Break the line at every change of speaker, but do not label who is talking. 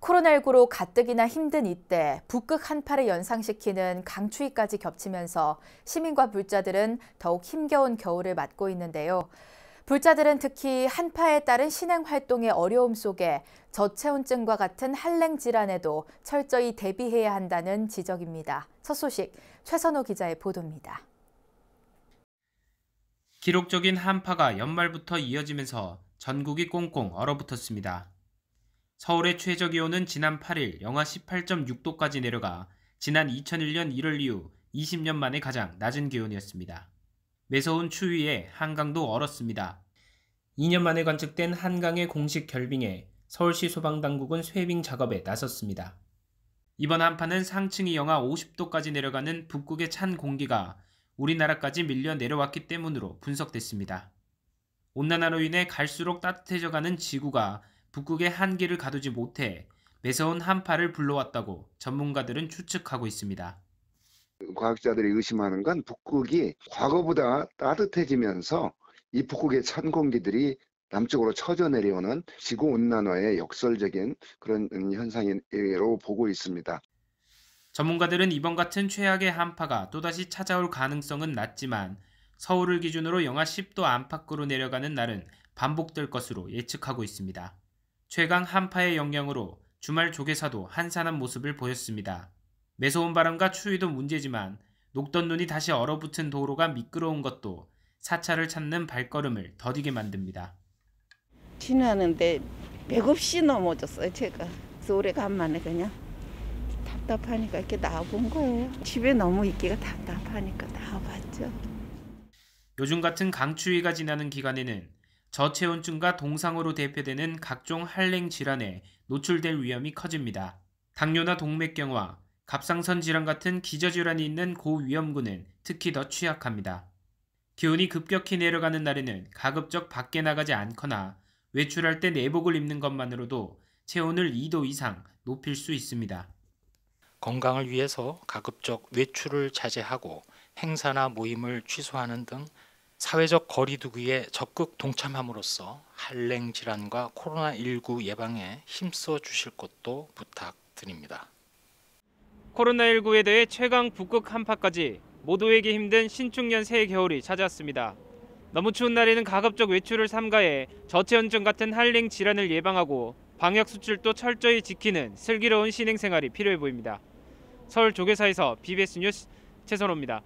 코로나19로 가뜩이나 힘든 이때 북극 한파를 연상시키는 강추위까지 겹치면서 시민과 불자들은 더욱 힘겨운 겨울을 맞고 있는데요. 불자들은 특히 한파에 따른 신행 활동의 어려움 속에 저체온증과 같은 한랭 질환에도 철저히 대비해야 한다는 지적입니다. 첫 소식 최선호 기자의 보도입니다.
기록적인 한파가 연말부터 이어지면서 전국이 꽁꽁 얼어붙었습니다. 서울의 최저 기온은 지난 8일 영하 18.6도까지 내려가 지난 2001년 1월 이후 20년 만에 가장 낮은 기온이었습니다. 매서운 추위에 한강도 얼었습니다. 2년 만에 관측된 한강의 공식 결빙에 서울시 소방당국은 쇄빙 작업에 나섰습니다. 이번 한파는 상층이 영하 50도까지 내려가는 북극의 찬 공기가 우리나라까지 밀려 내려왔기 때문으로 분석됐습니다. 온난화로 인해 갈수록 따뜻해져가는 지구가 북극에 한기를 가두지 못해 매서운 한파를 불러왔다고 전문가들은 추측하고 있습니다. 과학자들이 의심하는 건 북극이 과거보다 따뜻해지면서 이 북극의 찬 공기들이 남쪽으로 쳐져 내려오는 지구 온난화의 역설적인 그런 현상으로 보고 있습니다. 전문가들은 이번 같은 최악의 한파가 또다시 찾아올 가능성은 낮지만 서울을 기준으로 영하 10도 안팎으로 내려가는 날은 반복될 것으로 예측하고 있습니다. 최강 한파의 영향으로 주말 조개사도 한산한 모습을 보였습니다. 매서운 바람과 추위도 문제지만 녹던 눈이 다시 얼어붙은 도로가 미끄러운 것도 사찰을 찾는 발걸음을 더디게 만듭니다.
지나는데 맥없이 넘어졌어요 제가. 서 오래간만에 그냥 답답하니까 이렇게 나와본 거예요. 집에 너무 있기가 답답하니까 나와봤죠.
요즘 같은 강추위가 지나는 기간에는 저체온증과 동상으로 대표되는 각종 한랭 질환에 노출될 위험이 커집니다. 당뇨나 동맥경화, 갑상선 질환 같은 기저질환이 있는 고위험군은 특히 더 취약합니다. 기온이 급격히 내려가는 날에는 가급적 밖에 나가지 않거나 외출할 때 내복을 입는 것만으로도 체온을 2도 이상 높일 수 있습니다. 건강을 위해서 가급적 외출을 자제하고 행사나 모임을 취소하는 등 사회적 거리두기에 적극 동참함으로써 한랭 질환과 코로나19 예방에 힘써 주실 것도 부탁드립니다. 코로나19에 대해 최강 북극 한파까지 모두에게 힘든 신축년 새 겨울이 찾아왔습니다. 너무 추운 날에는 가급적 외출을 삼가해 저체온증 같은 한랭 질환을 예방하고 방역 수출도 철저히 지키는 슬기로운 신행 생활이 필요해 보입니다. 서울 조계사에서 BBS 뉴스 최선호입니다.